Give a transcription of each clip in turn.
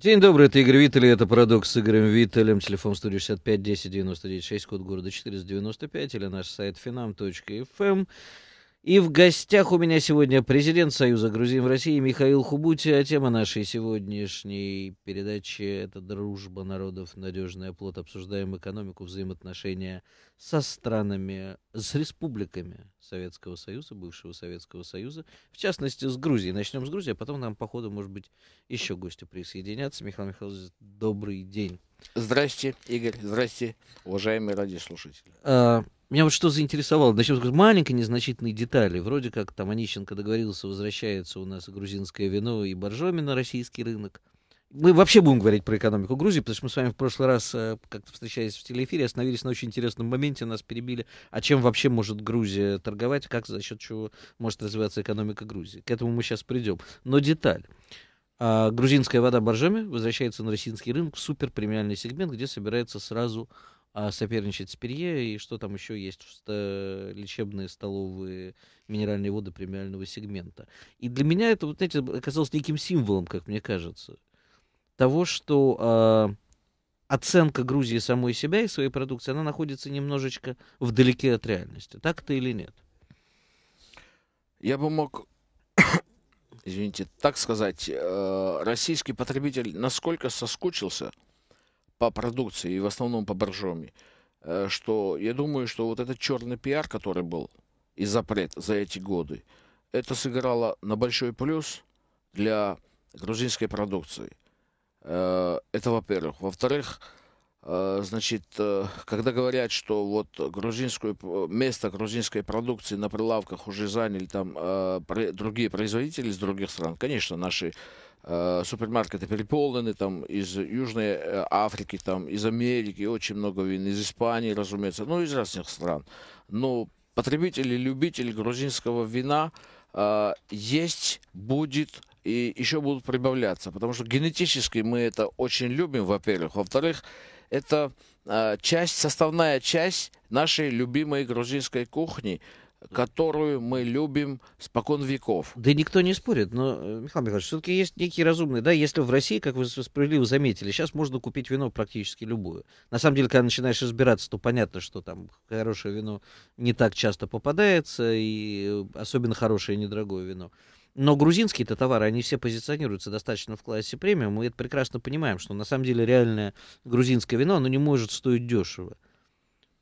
День добрый, это Игорь Виттель, это «Парадокс» с Игорем Виттелем, телефон 165 10 99 6, код города 495 или наш сайт finam.fm. И в гостях у меня сегодня президент Союза грузин в России Михаил Хубути. А тема нашей сегодняшней передачи – это дружба народов, надежный оплот. Обсуждаем экономику, взаимоотношения со странами, с республиками Советского Союза, бывшего Советского Союза, в частности, с Грузией. Начнем с Грузии, а потом нам, по ходу, может быть, еще гости присоединятся. Михаил Михайлович, добрый день. Здрасте, Игорь. Здрасте, уважаемые радиослушатели. А, меня вот что заинтересовало. Начнем с маленькой незначительной детали. Вроде как там Онищенко договорился, возвращается у нас грузинское вино и боржоми на российский рынок. Мы вообще будем говорить про экономику Грузии, потому что мы с вами в прошлый раз, э, как-то встречаясь в телеэфире, остановились на очень интересном моменте, нас перебили, а чем вообще может Грузия торговать, как за счет чего может развиваться экономика Грузии. К этому мы сейчас придем. Но деталь. А грузинская вода Боржоми возвращается на российский рынок в премиальный сегмент, где собирается сразу а, соперничать с Перье и что там еще есть лечебные столовые минеральные воды премиального сегмента. И для меня это, вот знаете, оказалось неким символом, как мне кажется, того, что а, оценка Грузии самой себя и своей продукции, она находится немножечко вдалеке от реальности. Так это или нет? Я бы мог извините, так сказать, э, российский потребитель насколько соскучился по продукции и в основном по боржоми, э, что я думаю, что вот этот черный пиар, который был и запрет за эти годы, это сыграло на большой плюс для грузинской продукции. Э, это во-первых. Во-вторых, Э, значит, э, когда говорят, что вот грузинскую, э, место грузинской продукции на прилавках уже заняли там другие производители из других стран, конечно, наши супермаркеты переполнены, там из Южной Африки, там из Америки, очень много вин, из Испании, разумеется, ну, из разных стран. Но потребители, любители грузинского вина есть, будет и еще будут прибавляться, потому что генетически мы это очень любим, во-первых. Во-вторых, это э, часть, составная часть нашей любимой грузинской кухни, которую мы любим спокон веков. Да никто не спорит, но, э, Михаил Михайлович, все-таки есть некие разумные, да, если в России, как вы справедливо заметили, сейчас можно купить вино практически любое. На самом деле, когда начинаешь разбираться, то понятно, что там хорошее вино не так часто попадается, и э, особенно хорошее недорогое вино. Но грузинские-то товары, они все позиционируются достаточно в классе премиум, мы это прекрасно понимаем, что на самом деле реальное грузинское вино, оно не может стоить дешево.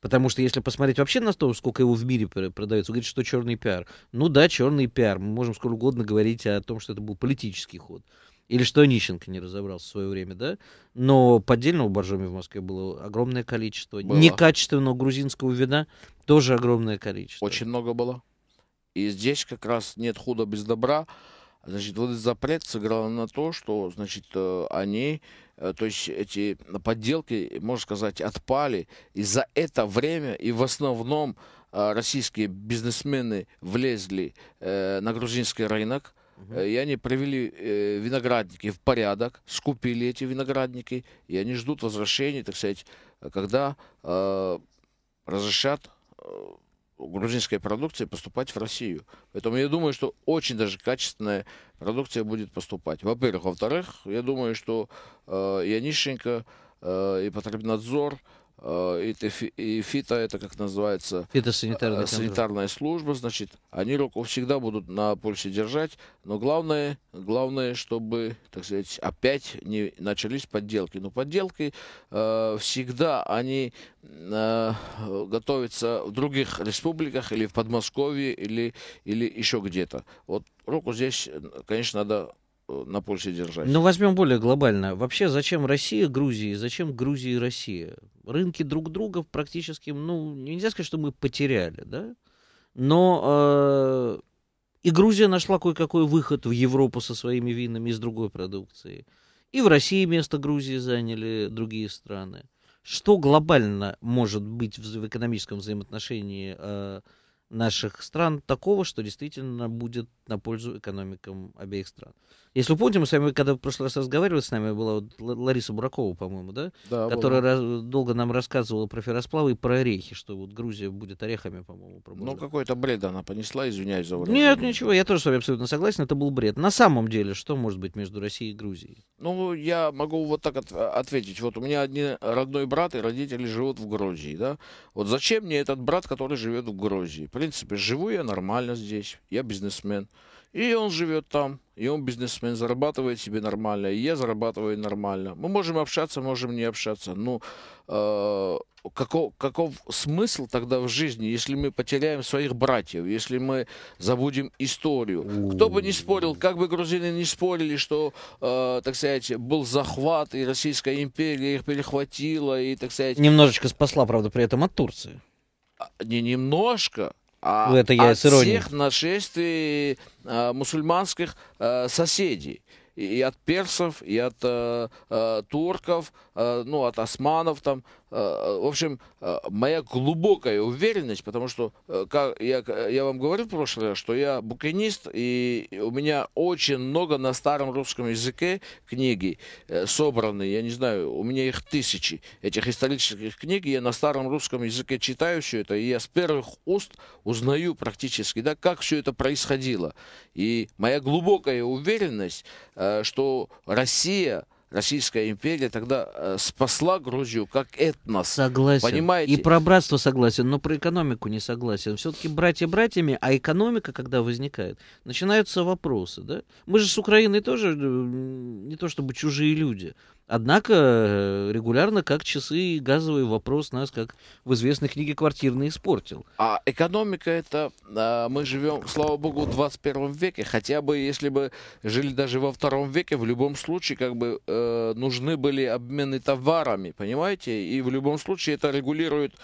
Потому что если посмотреть вообще на то, сколько его в мире продается, говорит, что черный пиар. Ну да, черный пиар. Мы можем сколько угодно говорить о том, что это был политический ход. Или что Онищенко не разобрался в свое время, да? Но поддельного боржоми в Москве было огромное количество. Было. Некачественного грузинского вина тоже огромное количество. Очень много было. И здесь как раз нет худа без добра. Значит, вот этот запрет сыграл на то, что, значит, э, они, э, то есть эти подделки, можно сказать, отпали. И за это время, и в основном э, российские бизнесмены влезли на грузинский рынок, и они привели э, виноградники в порядок, скупили эти виноградники, и они ждут возвращения, так сказать, когда э, разрешат грузинской продукции поступать в Россию. Поэтому я думаю, что очень даже качественная продукция будет поступать. Во-первых. Во-вторых, я думаю, что э, Янищенко э, и Потребнадзор – Э, и ФИТА, это как называется, фитосанитарная э, санитарная служба, значит, они руку всегда будут на пульсе держать, но главное, главное, чтобы, так сказать, опять не начались подделки. Но подделки э, всегда они э, готовятся в других республиках или в Подмосковье или, или еще где-то. Вот руку здесь, конечно, надо Э, на Польше держать. Ну, возьмем более глобально. Вообще, зачем Россия Грузии, зачем Грузия Россия? Рынки друг друга практически, ну, нельзя сказать, что мы потеряли, да? Но э, и Грузия нашла кое-какой выход в Европу со своими винами из другой продукции. И в России место Грузии заняли другие страны. Что глобально может быть в, в экономическом взаимоотношении э, наших стран такого, что действительно будет на пользу экономикам обеих стран. Если вы помните, мы с вами, когда в прошлый раз разговаривали, с нами была вот Лариса Буракова, по-моему, да? да Которая раз, долго нам рассказывала про ферросплавы и про орехи, что вот Грузия будет орехами, по-моему, ну, пробовать. Ну, какой-то бред она понесла, извиняюсь за выражение. Нет, ничего, я тоже с вами абсолютно согласен, это был бред. На самом деле, что может быть между Россией и Грузией? Ну, я могу вот так от а, ответить. Вот у меня один родной брат и родители живут в Грузии, да? Вот зачем мне этот брат, который живет в Грузии? принципе, живу я нормально здесь, я бизнесмен. И он живет там, и он бизнесмен, зарабатывает себе нормально, и я зарабатываю нормально. Мы можем общаться, можем не общаться. Ну, э, каков, каков смысл тогда в жизни, если мы потеряем своих братьев, если мы забудем историю? Кто бы не спорил, как бы грузины не спорили, что, э, так сказать, был захват, и Российская империя их перехватила, и, так сказать... Немножечко спасла, правда, при этом от Турции. А, не немножко, а, ну, Это я от всех нашествий а, мусульманских а, соседей и от персов, и от э, э, турков, э, ну, от османов там, Э, в общем, э, моя глубокая уверенность, потому что, э, как я, я вам говорил в прошлый что я букинист, и у меня очень много на старом русском языке книги собраны, я не знаю, у меня их тысячи, этих исторических книг, я на старом русском языке читаю все это, и я с первых уст узнаю практически, да, как все это происходило. И моя глубокая уверенность, что Россия Российская империя тогда э, спасла Грузию как этнос. Согласен. Понимаете? И про братство согласен, но про экономику не согласен. Все-таки братья братьями, а экономика, когда возникает, начинаются вопросы. Да? Мы же с Украиной тоже э, не то чтобы чужие люди. Однако э, регулярно, как часы, газовый вопрос нас, как в известной книге «Квартирный» испортил. А экономика это... А, мы живем, слава богу, в 21 веке. Хотя бы, если бы жили даже во втором веке, в любом случае как бы э, нужны были обмены товарами, понимаете? И в любом случае это регулирует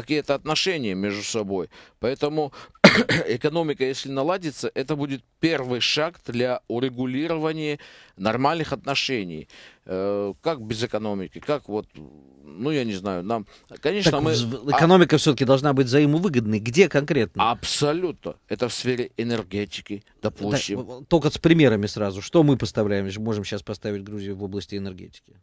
какие-то отношения между собой. Поэтому экономика, если наладится, это будет первый шаг для урегулирования нормальных отношений. Э, как без экономики, как вот, ну я не знаю, нам, конечно, так мы... А экономика а... все-таки должна быть взаимовыгодной. Где конкретно? Абсолютно. Это в сфере энергетики, допустим. Так, только с примерами сразу. Что мы поставляем? Можем сейчас поставить Грузию в области энергетики.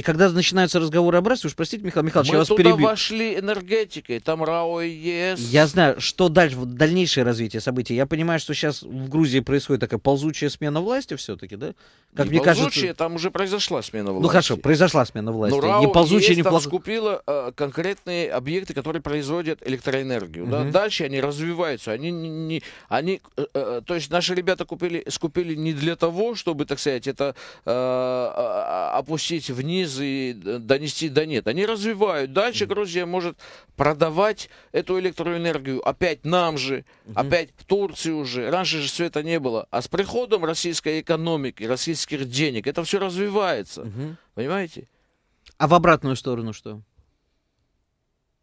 И когда начинаются разговоры о братстве, уж простите, Михаил Михайлович, Мы я вас туда вошли энергетикой, там РАО и ЕС. Я знаю, что дальше, в дальнейшее развитие событий. Я понимаю, что сейчас в Грузии происходит такая ползучая смена власти все-таки, да? Как не мне ползучая, кажется... там уже произошла смена власти. Ну хорошо, произошла смена власти. Но РАО не ползучая, ЕС не плохо. скупила э, конкретные объекты, которые производят электроэнергию. Угу. Да? Дальше они развиваются. Они, не, не, они, э, э, э, то есть наши ребята купили, скупили не для того, чтобы, так сказать, это э, э опустить вниз анализы и э, донести до нет. Они развивают. Дальше Грузия может продавать эту электроэнергию опять нам же, угу. опять в Турции уже. Раньше же все это не было. А с приходом российской экономики, российских денег, это все развивается. Угу. Понимаете? А в обратную сторону что?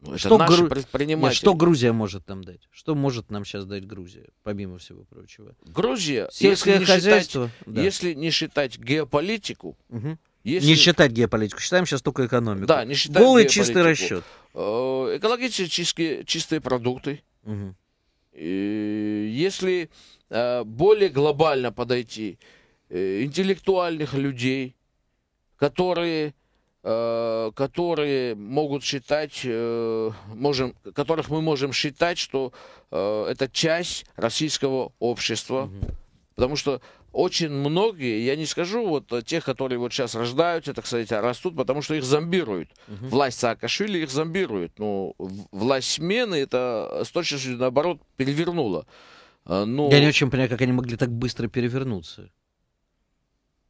Ну, это что, наши Гру... предприниматели. Нет, что Грузия может там дать? Что может нам сейчас дать Грузия, помимо всего прочего? Грузия, сельское если хозяйство, не считать, да. если не считать геополитику, угу. Если... Не считать геополитику, считаем сейчас только экономику. Да, не считаем Голый чистый расчет. Э, экологически чистые, чистые продукты. Угу. И если э, более глобально подойти, э, интеллектуальных людей, которые которые могут считать, можем, которых мы можем считать, что это часть российского общества, угу. потому что очень многие, я не скажу вот э, тех, которые вот сейчас рождаются, так сказать, а растут, потому что их зомбируют. Угу. Власть Саакашвили их зомбирует. Ну, власть смены это с точностью наоборот перевернула. Э, Но... Ну я не очень понимаю, как они могли так быстро перевернуться.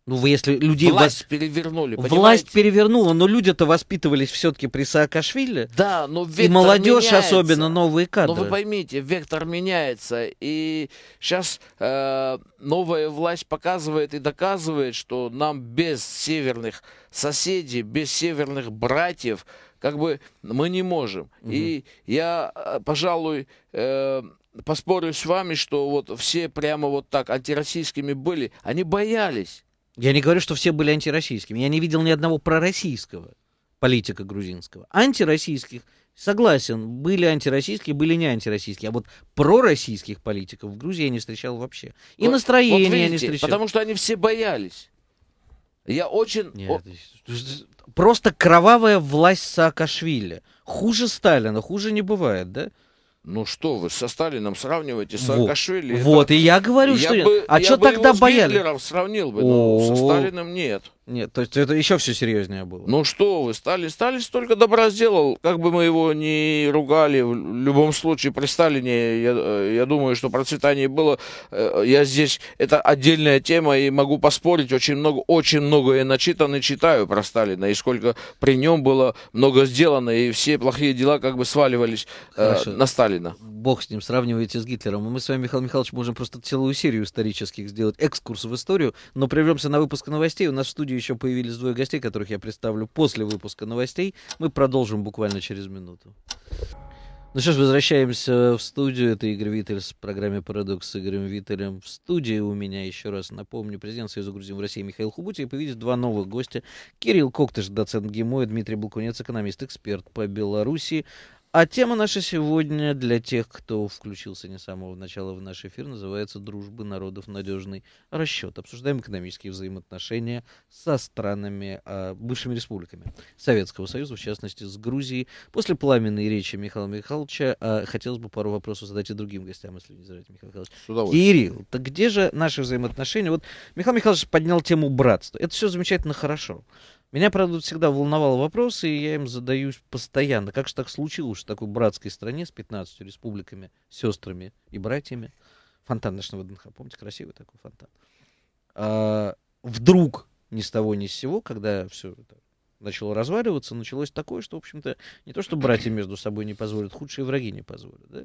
Ну, вы если людей... Власть вас... перевернули, понимаете? Власть перевернула, но люди-то воспитывались все-таки при Саакашвили. Да, но вектор И молодежь меняется. особенно, новые кадры. Но вы поймите, вектор меняется. И сейчас э, новая власть показывает и доказывает, что нам без северных соседей, без северных братьев, как бы мы не можем. Угу. И я, э, пожалуй... Э, поспорю с вами, что вот все прямо вот так антироссийскими были, они боялись. Я не говорю, что все были антироссийскими. Я не видел ни одного пророссийского политика грузинского. Антироссийских, согласен, были антироссийские, были не антироссийские. А вот пророссийских политиков в Грузии я не встречал вообще. И ну, вот, настроения вот видите, я не встречал. Потому что они все боялись. Я очень... Нет, О... Просто кровавая власть Саакашвили. Хуже Сталина, хуже не бывает, да? Ну что вы, со Сталином сравниваете Саакашвили? Вот, вот и я говорю, я что... Бы, а я что бы тогда его боялись? с Гитлером сравнил бы, но ну, О -о -о. со Сталином нет. Нет, то есть это еще все серьезнее было. Ну что вы, Сталин, Сталин столько добра сделал, как бы мы его ни ругали, в любом случае при Сталине, я, э, я думаю, что процветание было, э, я здесь, это отдельная тема, и могу поспорить, очень много, очень много я начитан и читаю про Сталина, и сколько при нем было много сделано, и все плохие дела как бы сваливались э, на Сталина бог с ним, сравниваете с Гитлером. мы с вами, Михаил Михайлович, можем просто целую серию исторических сделать, экскурс в историю, но прервемся на выпуск новостей. У нас в студии еще появились двое гостей, которых я представлю после выпуска новостей. Мы продолжим буквально через минуту. Ну что ж, возвращаемся в студию. Это Игорь Виттель с программой «Парадокс» с Игорем Виттелем. В студии у меня, еще раз напомню, президент Союза Грузин в России Михаил Хубути и появились два новых гостя. Кирилл Коктыш, доцент ГИМО, и Дмитрий Балкунец, экономист-эксперт по Беларуси. А тема наша сегодня для тех, кто включился не с самого начала в наш эфир, называется «Дружбы народов. Надежный расчет». Обсуждаем экономические взаимоотношения со странами, а, бывшими республиками Советского Союза, в частности, с Грузией. После пламенной речи Михаила Михайловича а, хотелось бы пару вопросов задать и другим гостям, если не задать, Михаил Михайлович. С удовольствием. Кирилл, так где же наши взаимоотношения? Вот Михаил Михайлович поднял тему братства. Это все замечательно хорошо. Меня, правда, всегда волновал вопрос, и я им задаюсь постоянно. Как же так случилось, что в такой братской стране с 15 республиками, сестрами и братьями, фонтан Ночного ДНХ, помните, красивый такой фонтан, а, вдруг ни с того ни с сего, когда все это начало разваливаться, началось такое, что, в общем-то, не то, что братья между собой не позволят, худшие враги не позволят. Да?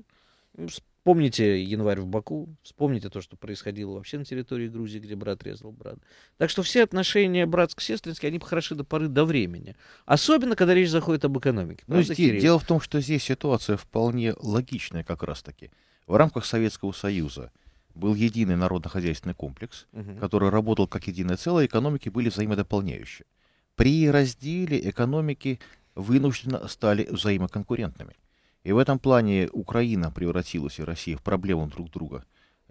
Вспомните январь в Баку, вспомните то, что происходило вообще на территории Грузии, где брат резал брата. Так что все отношения братско-сестринские, они хороши до поры до времени. Особенно, когда речь заходит об экономике. Ну, здесь, дело в том, что здесь ситуация вполне логичная как раз-таки. В рамках Советского Союза был единый народно-хозяйственный комплекс, угу. который работал как единое целое, экономики были взаимодополняющие. При разделе экономики вынужденно стали взаимоконкурентными. И в этом плане Украина превратилась и Россия в проблему друг друга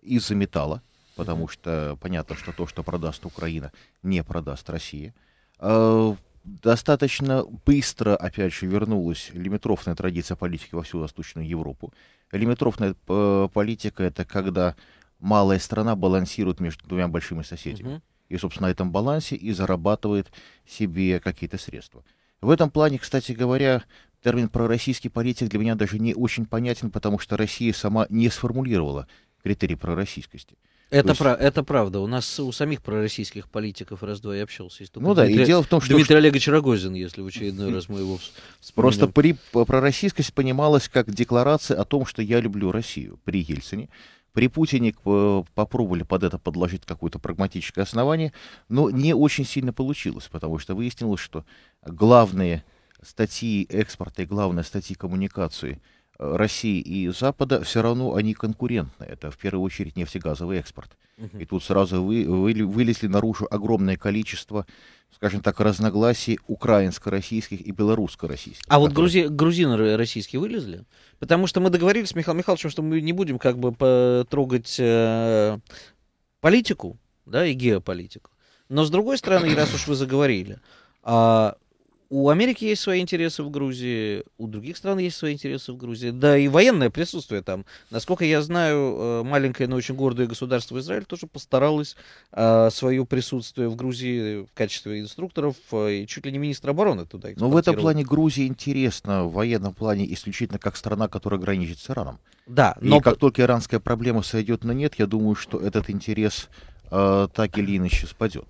из-за металла, потому что понятно, что то, что продаст Украина, не продаст Россия. А, достаточно быстро, опять же, вернулась лимитрофная традиция политики во всю Восточную Европу. Лимитрофная э, политика — это когда малая страна балансирует между двумя большими соседями. И, собственно, на этом балансе и зарабатывает себе какие-то средства. В этом плане, кстати говоря, термин «пророссийский политик» для меня даже не очень понятен, потому что Россия сама не сформулировала критерий пророссийскости. Это, есть... про, это правда. У нас у самих пророссийских политиков раз-два я общался. Есть ну да, Дмитрий, и дело в том, что... Дмитрий Олегович Рогозин, если в очередной раз мы его вспомним. Просто при, пророссийскость понималась как декларация о том, что я люблю Россию при Ельцине. При Путине попробовали под это подложить какое-то прагматическое основание, но не очень сильно получилось, потому что выяснилось, что главные статьи экспорта и, главное, статьи коммуникации э, России и Запада, все равно они конкурентны. Это, в первую очередь, нефтегазовый экспорт. Угу. И тут сразу вы, вы, вылезли наружу огромное количество, скажем так, разногласий украинско-российских и белорусско-российских. А которые... вот грузи, грузины российские вылезли? Потому что мы договорились с Михаилом Михайловичем, что мы не будем как бы потрогать э, политику, да, и геополитику. Но, с другой стороны, раз уж вы заговорили, а у Америки есть свои интересы в Грузии, у других стран есть свои интересы в Грузии. Да и военное присутствие там. Насколько я знаю, э, маленькое, но очень гордое государство Израиль тоже постаралось э, свое присутствие в Грузии в качестве инструкторов э, и чуть ли не министра обороны туда Но в этом плане Грузия интересна в военном плане исключительно как страна, которая граничит с Ираном. Да, но... И как только иранская проблема сойдет на нет, я думаю, что этот интерес Э, так или иначе спадет.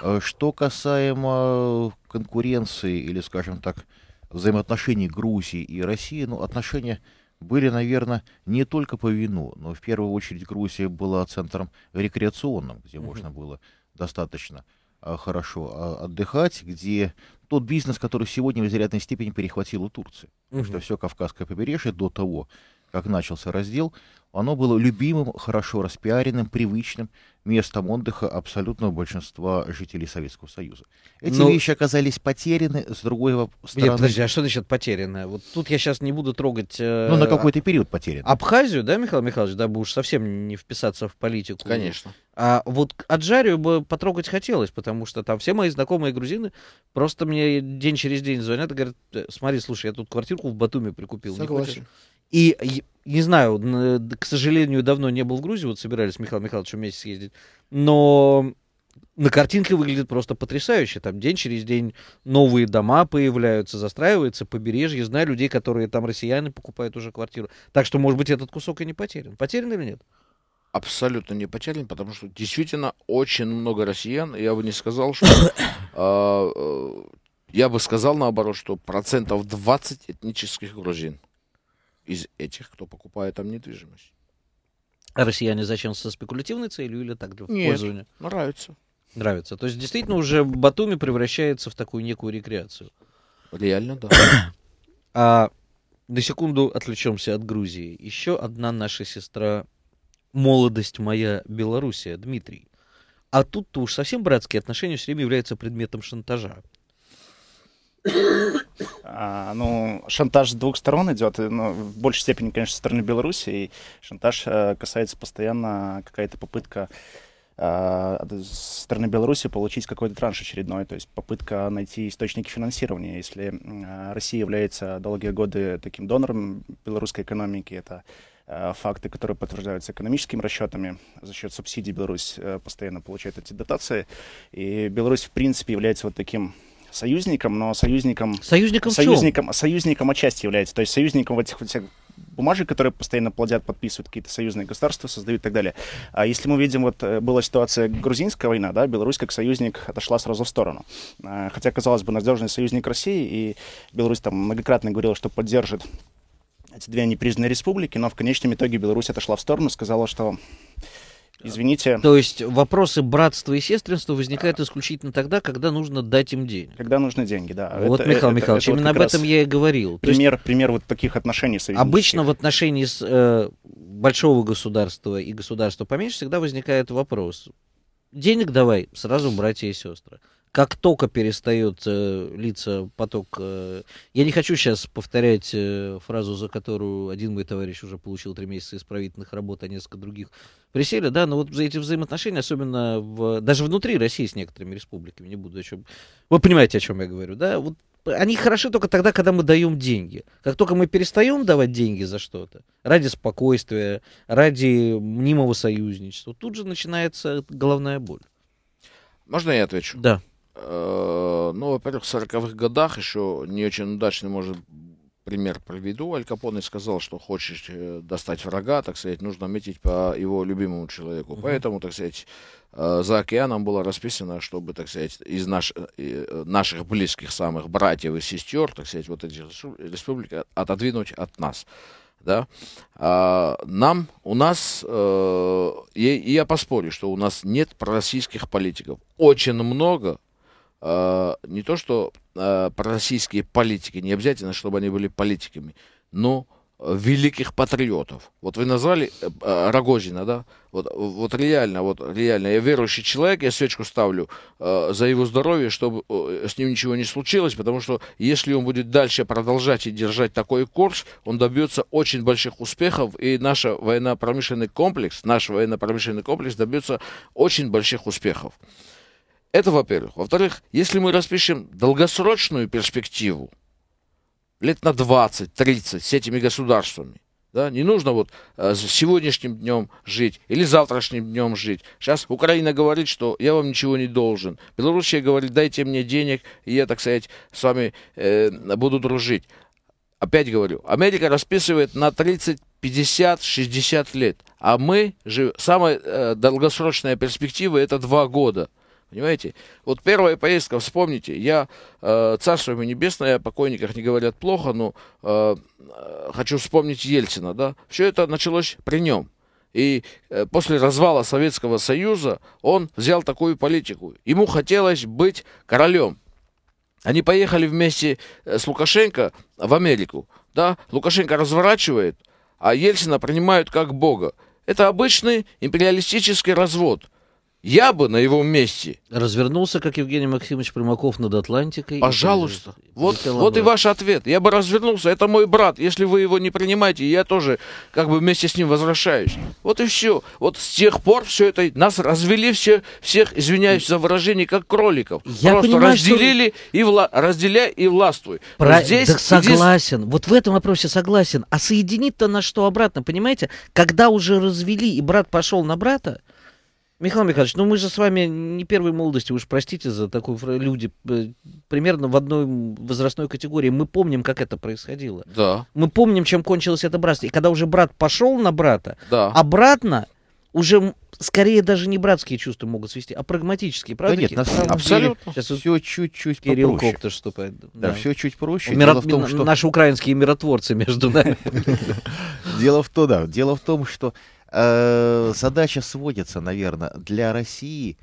Э, что касаемо конкуренции или, скажем так, взаимоотношений Грузии и России, ну, отношения были, наверное, не только по вину, но в первую очередь Грузия была центром рекреационным, где можно было достаточно э, хорошо отдыхать, где тот бизнес, который сегодня в изрядной степени перехватил у Турции. Потому что все Кавказское побережье до того, как начался раздел, оно было любимым, хорошо распиаренным, привычным местом отдыха абсолютного большинства жителей Советского Союза. Эти Но... Ну, вещи оказались потеряны, с другой стороны... Нет, подожди, а что значит потерянное? Вот тут я сейчас не буду трогать... Э... Ну, на какой-то период потеряны. Абхазию, да, Михаил Михайлович, дабы уж совсем не вписаться в политику. Конечно. А вот Аджарию бы потрогать хотелось, потому что там все мои знакомые грузины просто мне день через день звонят и говорят, «Э, смотри, слушай, я тут квартирку в Батуми прикупил. Согласен. Не хочешь? И не знаю, э, к сожалению, давно не был в Грузии, вот собирались с Михаилом Михайловичем вместе съездить, но на картинке выглядит просто потрясающе. Там день через день новые дома появляются, застраивается побережье. Знаю людей, которые там россияне покупают уже квартиру. Так что, может быть, этот кусок и не потерян. Потерян или нет? Абсолютно не потерян, потому что действительно очень много россиян. Я бы не сказал, что... А, э, я бы сказал наоборот, что процентов 20 этнических грузин из этих, кто покупает там недвижимость. А россияне зачем со спекулятивной целью или так для Нет, пользования? нравится. Нравится. То есть действительно уже Батуми превращается в такую некую рекреацию. Реально, да. а на секунду отвлечемся от Грузии. Еще одна наша сестра, молодость моя Белоруссия, Дмитрий. А тут-то уж совсем братские отношения все время являются предметом шантажа. А, ну, шантаж с двух сторон идет, ну, в большей степени, конечно, со стороны Беларуси, и шантаж э, касается постоянно какая-то попытка э, со стороны Беларуси получить какой-то транш очередной, то есть попытка найти источники финансирования. Если а, Россия является долгие годы таким донором белорусской экономики, это факты, которые подтверждаются экономическими расчетами. За счет субсидий Беларусь э, постоянно получает эти дотации. И Беларусь, в принципе, является вот таким союзником, но союзником... Союзником союзником, союзником отчасти является. То есть союзником в этих всех бумажек, которые постоянно плодят, подписывают какие-то союзные государства, создают и так далее. А если мы видим, вот э, была ситуация грузинская война, да, Беларусь как союзник отошла сразу в сторону. А, хотя, казалось бы, надежный союзник России, и Беларусь там многократно говорила, что поддержит эти две непризнанные республики, но в конечном итоге Беларусь отошла в сторону, сказала, что Извините. То есть вопросы братства и сестринства возникают исключительно тогда, когда нужно дать им деньги. Когда нужны деньги, да. Вот, это, Михаил это, Михайлович, это именно вот об этом я и говорил. Пример, есть, пример вот таких отношений союзнических. Обычно в отношении с, э, большого государства и государства поменьше всегда возникает вопрос. Денег давай сразу братья и сестры как только перестает э, литься поток... Э, я не хочу сейчас повторять э, фразу, за которую один мой товарищ уже получил три месяца исправительных работ, а несколько других присели, да, но вот за эти взаимоотношения, особенно в, даже внутри России с некоторыми республиками, не буду о чем... Вы понимаете, о чем я говорю, да? Вот они хороши только тогда, когда мы даем деньги. Как только мы перестаем давать деньги за что-то, ради спокойствия, ради мнимого союзничества, тут же начинается головная боль. Можно я отвечу? Да. Э, ну, во-первых, в 40-х годах еще не очень удачный, может, пример приведу. Аль Капоне сказал, что хочешь э, достать врага, так сказать, нужно метить по его любимому человеку. Uh-huh. Поэтому, так сказать, э, за океаном было расписано, чтобы, так сказать, из наш, наших близких самых братьев и сестер, так сказать, вот эти республики отодвинуть от нас. Да? А нам, у нас, э, я поспорю, что у нас нет пророссийских политиков. Очень много Э, не то что э, пророссийские политики, не обязательно, чтобы они были политиками, но э, великих патриотов. Вот вы назвали э, Рогозина, да? Вот, вот реально, вот реально, я верующий человек, я свечку ставлю э, за его здоровье, чтобы э, с ним ничего не случилось, потому что если он будет дальше продолжать и держать такой курс, он добьется очень больших успехов, и наш военно-промышленный комплекс, наш военно-промышленный комплекс добьется очень больших успехов. Это, во-первых. Во-вторых, если мы распишем долгосрочную перспективу, лет на 20-30 с этими государствами, да, не нужно вот э, сегодняшним днем жить или завтрашним днем жить. Сейчас Украина говорит, что я вам ничего не должен. Белоруссия говорит, дайте мне денег, и я, так сказать, с вами э, буду дружить. Опять говорю, Америка расписывает на 30, 50, 60 лет. А мы, жив... самая э, долгосрочная перспектива это два года. Понимаете? Вот первая поездка, вспомните, я, э, царство ему небесное, о покойниках не говорят плохо, но э, э хочу вспомнить Ельцина, да? Все это началось при нем. И э, после развала Советского Союза он взял такую политику. Ему хотелось быть королем. Они поехали вместе э, с Лукашенко в Америку. Да? Лукашенко разворачивает, а Ельцина принимают как бога. Это обычный империалистический развод – я бы на его месте... Развернулся, как Евгений Максимович Примаков над Атлантикой. Пожалуйста. И... Вот, и вот и ваш ответ. Я бы развернулся. Это мой брат. Если вы его не принимаете, я тоже как бы вместе с ним возвращаюсь. Вот и все. Вот с тех пор все это... Нас развели все, всех, извиняюсь за выражение, как кроликов. Я Просто понимаю, разделили что... и вла... разделяй и властвуй. Про... Здесь, да согласен. Здесь... Вот в этом вопросе согласен. А соединить-то на что обратно, понимаете? Когда уже развели и брат пошел на брата, Михаил Михайлович, ну мы же с вами не первой молодости, уж простите за такую люди, э, примерно в одной возрастной категории. Мы помним, как это происходило. Да. Мы помним, чем кончилось это братство. И когда уже брат пошел на брата, да. обратно уже скорее даже не братские чувства могут свести, а прагматические, правда? Да нет, на самом абсолютно. Деле, сейчас все чуть-чуть Кирилл проще. Коптыш вступает. Да, да, все чуть проще. Миро... Дело в том, что... Наши украинские миротворцы между нами. Дело в том, да. Дело в том, что Э, задача сводится, наверное, для России,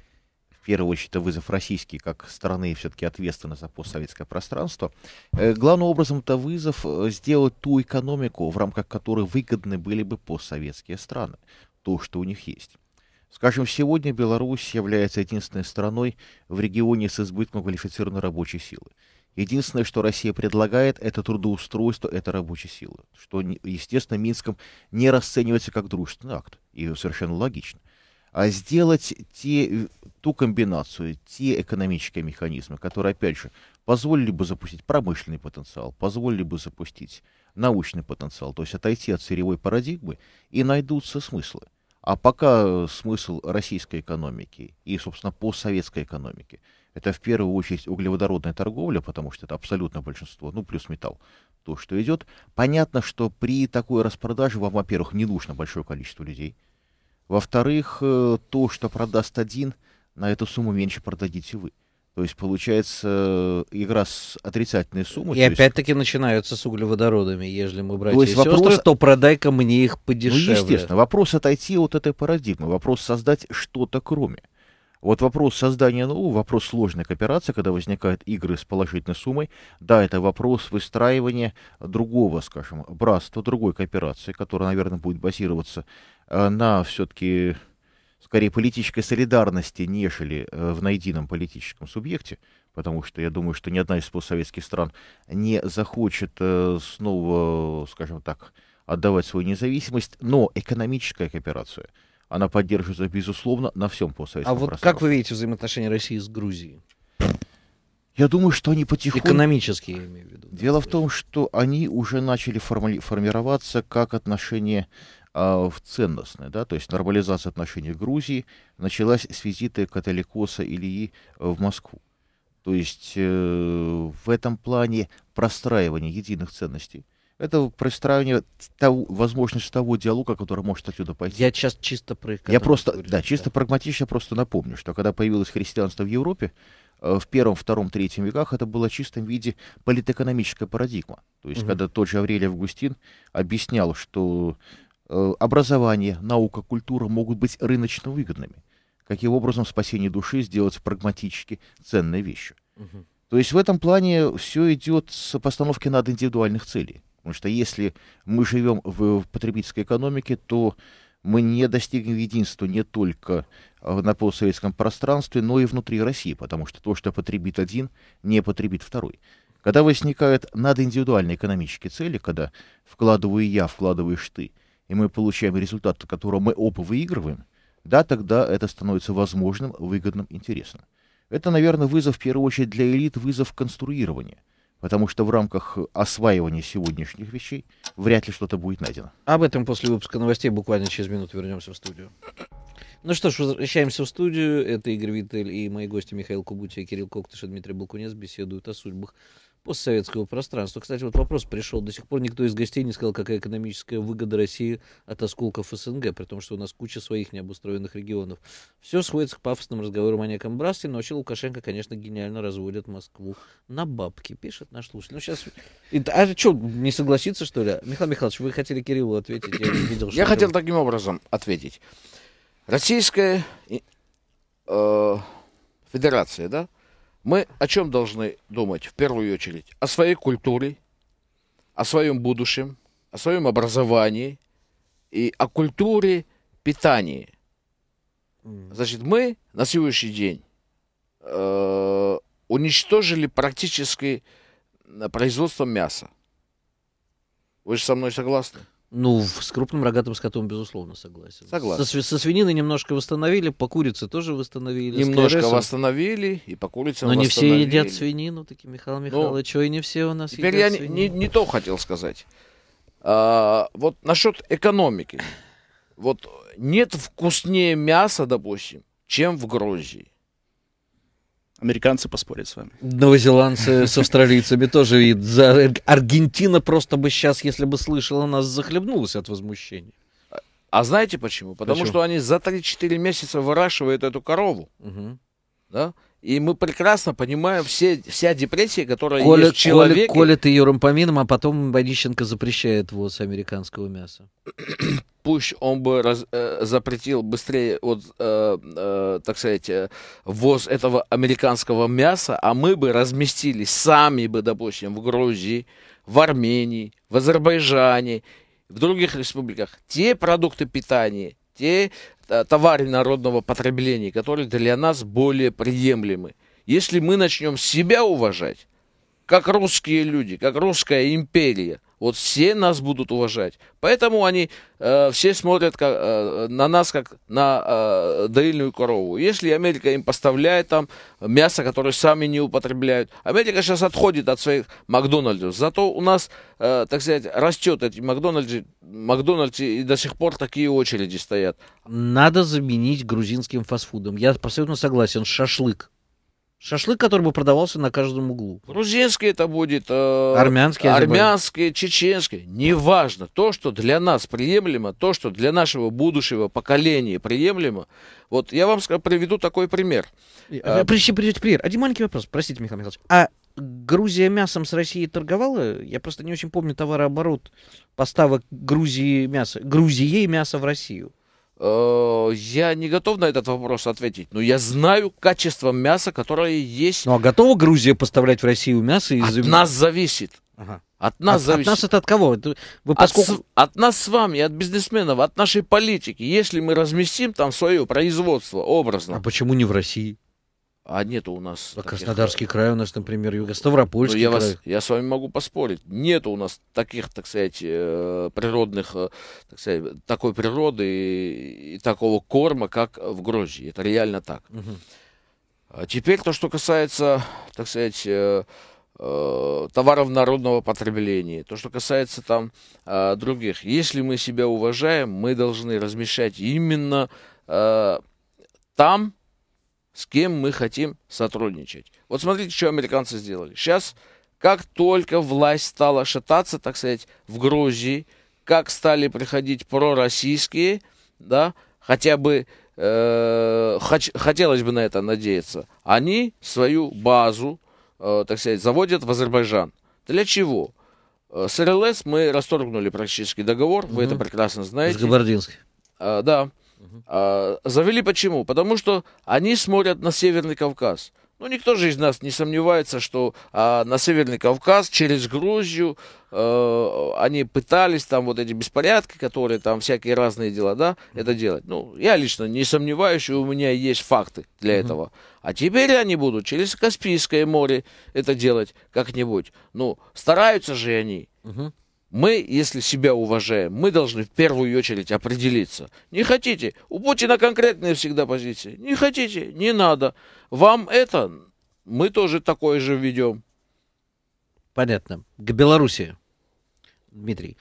в первую очередь, это вызов российский, как страны все-таки ответственно за постсоветское пространство. Э, главным образом это вызов э, сделать ту экономику, в рамках которой выгодны были бы постсоветские страны, то, что у них есть. Скажем, сегодня Беларусь является единственной страной в регионе с избытком квалифицированной рабочей силы. Единственное, что Россия предлагает, это трудоустройство, это рабочая сила, Что, естественно, Минском не расценивается как дружественный акт. И совершенно логично. А сделать те, ту комбинацию, те экономические механизмы, которые, опять же, позволили бы запустить промышленный потенциал, позволили бы запустить научный потенциал, то есть отойти от сырьевой парадигмы, и найдутся смыслы. А пока э, смысл российской экономики и, собственно, постсоветской экономики – это в первую очередь углеводородная торговля, потому что это абсолютное большинство, ну плюс металл, то, что идет. Понятно, что при такой распродаже вам, во-первых, не нужно большое количество людей. Во-вторых, э, то, что продаст один, на эту сумму меньше продадите вы. То есть получается э, игра с отрицательной суммой. И опять-таки есть... начинаются с углеводородами. Если мы брать то есть сестры, вопрос... то продай-ка мне их ну, подешевле. Ну, естественно. Вопрос отойти от этой парадигмы. Вопрос создать что-то кроме. Вот вопрос создания НЛО, вопрос сложной кооперации, когда возникают игры с положительной суммой. Да, это вопрос выстраивания другого, скажем, братства, другой кооперации, которая, наверное, будет базироваться э, на все-таки скорее политической солидарности, нежели э, в найденном политическом субъекте, потому что я думаю, что ни одна из постсоветских стран не захочет э, снова, скажем так, отдавать свою независимость, но экономическая кооперация – она поддерживается, безусловно, на всем постсоветском А вот как вы видите взаимоотношения России с Грузией? Я думаю, что они потихоньку... Экономически, я имею в виду. Дело в том, что они уже начали форми... формироваться как отношения а, в ценностные, да, то есть нормализация отношений в Грузии началась с визита католикоса Ильи э, в Москву. То есть э, в этом плане простраивание единых ценностей это простраивание того, возможность того диалога, который может отсюда пойти. Я сейчас чисто про Я просто, говорю, да, чисто да. прагматично просто напомню, что когда появилось христианство в Европе, э, в первом, втором, третьем веках это было чистом виде политэкономическая парадигма. То есть, угу. когда тот же Аврелий Августин объяснял, что э, образование, наука, культура могут быть рыночно выгодными. Каким образом спасение души сделать прагматически ценной вещью. Угу. То есть в этом плане все идет с постановки над индивидуальных целей. Потому что если мы живем в потребительской экономике, то мы не достигнем единства не только а, на постсоветском пространстве, но и внутри России, потому что то, что потребит один, не потребит второй. Когда возникают надиндивидуальные экономические цели, когда вкладываю я, вкладываешь ты, и мы получаем результат, которого мы оба выигрываем, да, тогда это становится возможным, выгодным, интересным. Это, наверное, вызов, в первую очередь, для элит, вызов конструирования – потому что в рамках осваивания сегодняшних вещей вряд ли что-то будет найдено. Об этом после выпуска новостей буквально через минуту вернемся в студию. Ну что ж, возвращаемся в студию. Это Игорь Виттель и мои гости Михаил Кубутия, Кирилл Коктыш и а Дмитрий Балкунец беседуют о судьбах постсоветского пространства. Кстати, вот вопрос пришел. До сих пор никто из гостей не сказал, какая экономическая выгода России от осколков СНГ, при том, что у нас куча своих необустроенных регионов. Все сводится к пафосным разговорам о неком братстве, но вообще Лукашенко, конечно, гениально разводит Москву на бабки, пишет наш слушатель. Ну, сейчас... А что, не согласиться, что ли? Михаил Михайлович, вы хотели Кириллу ответить? Я, видел, я хотел вы... таким образом ответить. Российская э, Федерация, да, мы о чем должны думать в первую очередь? О своей культуре, о своем будущем, о своем образовании и о культуре питания. Значит, мы на сегодняшний день э, уничтожили практически э, производство мяса. Вы же со мной согласны? Ну, с крупным рогатым скотом, безусловно, согласен. Согласен. Со, со свинины немножко восстановили, по курице тоже восстановили. Немножко склересом. восстановили и по курице Но не все едят свинину, такие Михаил ну, Михайлович, ну, и не все у нас теперь едят я Не, не, не то хотел сказать. А, вот насчет экономики. Вот нет вкуснее мяса, допустим, чем в Грузии. Американцы поспорят с вами. Новозеландцы с австралийцами тоже. И Аргентина просто бы сейчас, если бы слышала нас, захлебнулась от возмущения. А знаете почему? Потому почему? что они за 3-4 месяца выращивают эту корову. Угу. Да? И мы прекрасно понимаем все, вся депрессия, которая коли, есть в человеке. Колет коли ее ромпамином, а потом Банищенко запрещает ввоз американского мяса. Пусть он бы раз, э, запретил быстрее, вот, э, э, так сказать, ввоз э, этого американского мяса, а мы бы разместили сами бы, допустим, в Грузии, в Армении, в Азербайджане, в других республиках. Те продукты питания, те Э, товаре народного потребления, которые для нас более приемлемы. Если мы начнем себя уважать, как русские люди, как русская империя. Вот все нас будут уважать. Поэтому они э, все смотрят как, э, на нас как на э, доильную корову. Если Америка им поставляет там мясо, которое сами не употребляют. Америка сейчас отходит от своих Макдональдов. Зато у нас, э, так сказать, растет эти Макдональдсы, Макдональдсы и до сих пор такие очереди стоят. Надо заменить грузинским фастфудом. Я абсолютно согласен. Шашлык Шашлык, который бы продавался на каждом углу. Грузинский это будет, э, армянский, армянский, чеченский, неважно. То, что для нас приемлемо, то, что для нашего будущего поколения приемлемо. Вот я вам приведу такой пример. Э, а, прежде чем придете пример, один маленький вопрос, простите, Михаил Михайлович. А Грузия мясом с Россией торговала? Я просто не очень помню товарооборот поставок Грузии мяса, Грузией мяса в Россию. Э, я не готов на этот вопрос ответить, но я знаю качество мяса, которое есть. Ну а готова Грузия поставлять в Россию мясо из От нас зависит. Ага. От нас от, зависит. От нас это от кого? Вы поскольку... от, от нас с вами, от бизнесменов, от нашей политики. Если мы разместим там свое производство образно. А почему не в России? А нету у нас... А таких... Краснодарский край у нас, например, Юго Ставропольский ну, я край. Вас, я с вами могу поспорить. Нету у нас таких, так сказать, э, природных, э, так сказать, такой природы и, и такого корма, как в Грузии Это реально так. Угу. теперь то, что касается, так сказать, э, товаров народного потребления, то, что касается там других. Если мы себя уважаем, мы должны размещать именно там, с кем мы хотим сотрудничать. Вот смотрите, что американцы сделали. Сейчас, как только власть стала шататься, так сказать, в Грузии, как стали приходить пророссийские, да, хотя бы э, хотелось бы на это надеяться, они свою базу, э, так сказать, заводят в Азербайджан. Для чего? Э, с РЛС мы расторгнули практически договор, угу. вы это прекрасно знаете. С Габардинской. Э, да. А, завели почему? Потому что они смотрят на Северный Кавказ. Ну, никто же из нас не сомневается, что а, на Северный Кавказ через Грузию э, они пытались там вот эти беспорядки, которые там всякие разные дела, да, это делать. Ну, я лично не сомневаюсь, и у меня есть факты для mm-hmm. этого. А теперь они будут через Каспийское море это делать как-нибудь. Ну, стараются же они. Mm-hmm. Мы, если себя уважаем, мы должны в первую очередь определиться. Не хотите? У Путина конкретные всегда позиции. Не хотите? Не надо. Вам это? Мы тоже такое же введем. Понятно. К Беларуси, Дмитрий,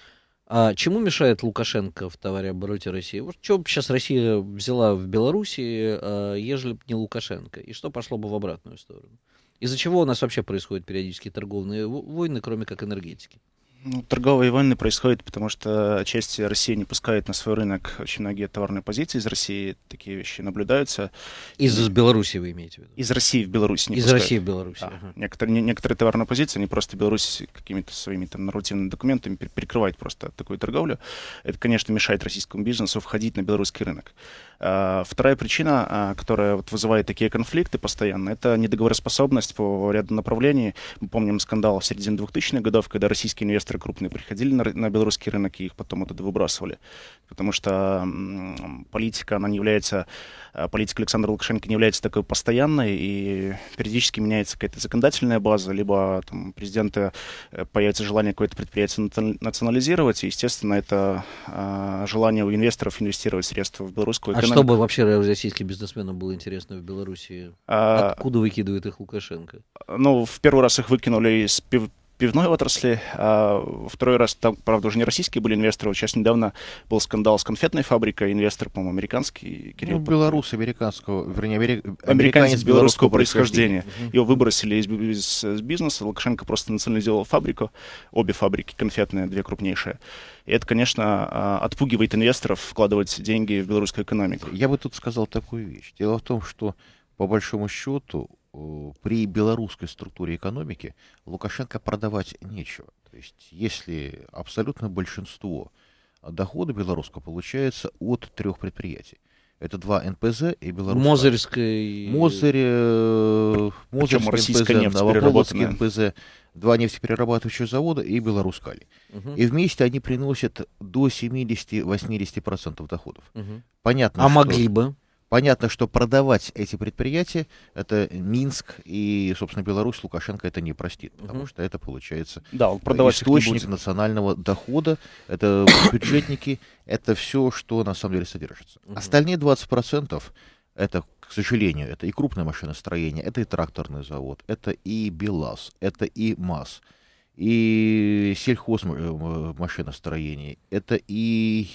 а чему мешает Лукашенко в товарообороте России? Вот что бы сейчас Россия взяла в Беларуси а, ежели бы не Лукашенко? И что пошло бы в обратную сторону? Из-за чего у нас вообще происходят периодические торговые войны, кроме как энергетики? Ну, торговые войны происходят, потому что отчасти Россия не пускает на свой рынок очень многие товарные позиции из России. Такие вещи наблюдаются. Из, из Беларуси вы имеете в виду? Из России в Беларусь. Не из пускают. России в Беларусь. Да. Ага. Некоторые, не, некоторые товарные позиции, они просто Беларусь какими-то своими там нарративными документами перекрывают просто такую торговлю. Это, конечно, мешает российскому бизнесу входить на белорусский рынок. А, вторая причина, а, которая вот вызывает такие конфликты постоянно, это недоговороспособность по ряду направлений. Мы помним скандал в середине 2000-х годов, когда российские инвесторы крупные приходили на, на белорусский рынок и их потом оттуда выбрасывали. Потому что политика, она не является а политика Александра Лукашенко не является такой постоянной, и периодически меняется какая-то законодательная база, либо там, у президента э, появится желание какое-то предприятие национализировать, и, естественно, это а, желание у инвесторов инвестировать средства в белорусскую экономику. А что бы вообще российским бизнесменам было интересно в Беларуси? А, Откуда выкидывает их Лукашенко? Ну, в первый раз их выкинули из пивной отрасли. А второй раз там, правда, уже не российские были инвесторы. Вот сейчас недавно был скандал с конфетной фабрикой. Инвестор, по-моему, американский. Кирилл, ну, белорус американского, вернее, амери... американец, американец белорусского происхождения. происхождения. Его выбросили из, из, из бизнеса. Лукашенко просто национализировал фабрику. Обе фабрики конфетные, две крупнейшие. И это, конечно, а, отпугивает инвесторов вкладывать деньги в белорусскую экономику. Я бы тут сказал такую вещь. Дело в том, что по большому счету Э, при белорусской структуре экономики Лукашенко продавать нечего. То есть если абсолютно большинство дохода белорусского получается от трех предприятий. Это два НПЗ и Беларусь. Мозырьская... Мозырь, э, Мозырьская российская НПЗ, Новополоцкий НПЗ, два нефтеперерабатывающих завода и Беларускали. Угу. И вместе они приносят до 70-80% доходов. Угу. Понятно, а что... могли бы? Понятно, что продавать эти предприятия, это Минск и, собственно, Беларусь Лукашенко это не простит, потому угу. что это получается да, он продавать источник национального дохода, это бюджетники, это все, что на самом деле содержится. Угу. Остальные 20% это, к сожалению, это и крупное машиностроение, это и тракторный завод, это и БелАЗ, это и МАЗ, и сельхозмашиностроение, э, э, это и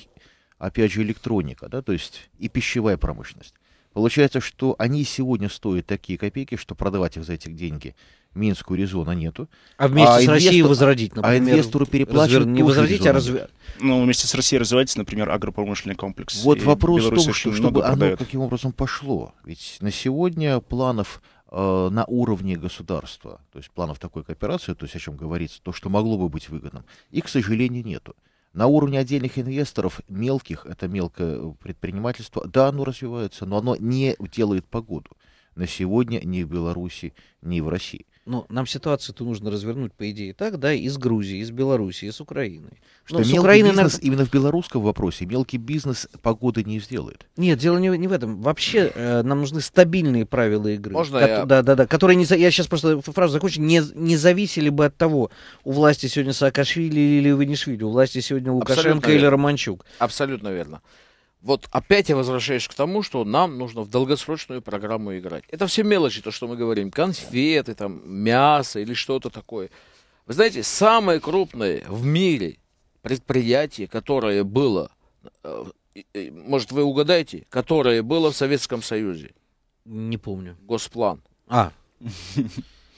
опять же, электроника, да, то есть и пищевая промышленность. Получается, что они сегодня стоят такие копейки, что продавать их за эти деньги Минску резона нету. А вместе а с Россией возродить, например. А инвестору переплачивать развер... Не возродить, а разве... А ну, вместе с Россией развивается, например, агропромышленный комплекс. Вот вопрос в том, что, чтобы оно продает. каким образом пошло. Ведь на сегодня планов э, на уровне государства, то есть планов такой кооперации, то есть о чем говорится, то, что могло бы быть выгодным, их, к сожалению, нету. На уровне отдельных инвесторов, мелких, это мелкое э, предпринимательство, да, оно развивается, но оно не делает погоду. На сегодня ни в Беларуси, ни в России. Но ну, нам ситуацию-то нужно развернуть, по идее, так, да, из Грузии, из Белоруссии, из Украины. Ну, Что Но мелкий с Украины бизнес нар... именно в белорусском вопросе, мелкий бизнес погоды не сделает. Нет, дело не, не в этом. Вообще э, нам нужны стабильные правила игры. Можно ко- я... Да, да, да. Которые, не, я сейчас просто фразу закончу, не, не зависели бы от того, у власти сегодня Саакашвили или Иванишвили, у власти сегодня Лукашенко Абсолютно или верно. Романчук. Абсолютно верно вот опять я возвращаюсь к тому, что нам нужно в долгосрочную программу играть. Это все мелочи, то, что мы говорим, конфеты, там, мясо или что-то такое. Вы знаете, самое крупное в мире предприятие, которое было, э, может, вы угадаете, которое было в Советском Союзе? Не помню. Госплан. А,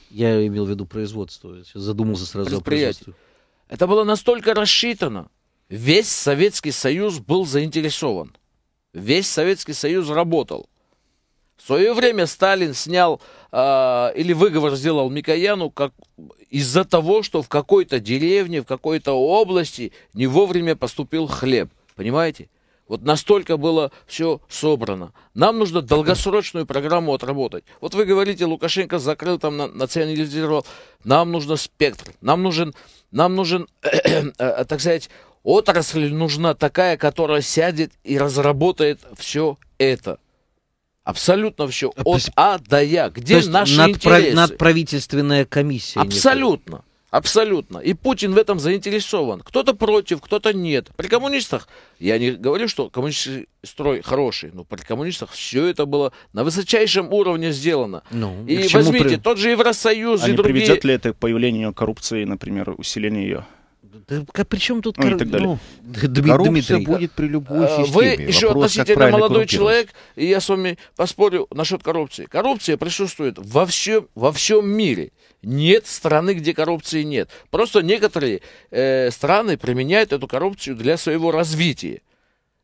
я имел в виду производство. задумался сразу о производстве. Это было настолько рассчитано, Весь Советский Союз был заинтересован. Весь Советский Союз работал. В свое время Сталин снял э, или выговор сделал Микояну как, из-за того, что в какой-то деревне, в какой-то области не вовремя поступил хлеб. Понимаете? Вот настолько было все собрано. Нам нужно долгосрочную программу отработать. Вот вы говорите, Лукашенко закрыл там, национализировал. Нам нужно спектр, нам нужен, нам нужен, э, э, так сказать, Отрасль нужна такая, которая сядет и разработает все это. Абсолютно все. А, От А до Я. Где то наши над интересы? Надправительственная комиссия. Абсолютно. Абсолютно. И Путин в этом заинтересован. Кто-то против, кто-то нет. При коммунистах, я не говорю, что коммунистический строй хороший, но при коммунистах все это было на высочайшем уровне сделано. Ну, и возьмите при... тот же Евросоюз а и другие. приведет ли это к появлению коррупции, например, усилению ее? Да, как, причем тут ну, кор... и так далее. Ну, Дмитрий, коррупция Дмитрий. будет при а, любой а, системе. Вы еще относительно молодой человек, и я с вами поспорю насчет коррупции. Коррупция присутствует во всем, во всем мире. Нет страны, где коррупции нет. Просто некоторые э, страны применяют эту коррупцию для своего развития.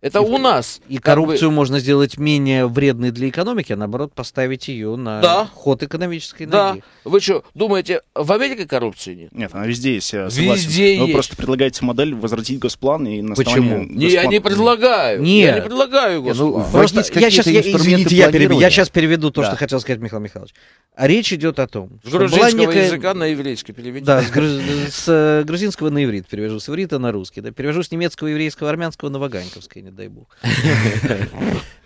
Это и, у нас. И коррупцию бы... можно сделать менее вредной для экономики, а наоборот поставить ее на да. ход экономической да. ноги. Да. Вы что, думаете, в Америке коррупции нет? Нет, она везде есть, я Везде Вы есть. просто предлагаете модель возвратить госплан и на Почему? Госплан... Не, я не предлагаю. Нет. Я не предлагаю ну, госплан. Ну, просто я сейчас, я, извините, я, перебью, я сейчас переведу то, да. что хотел сказать Михаил Михайлович. речь идет о том, с что грузинского некая... языка на еврейский переведите. Да, с, груз... с э, грузинского на иврит перевожу, с иврита на русский, да, перевожу с немецкого, еврейского, армянского на ваганьковский дай бог.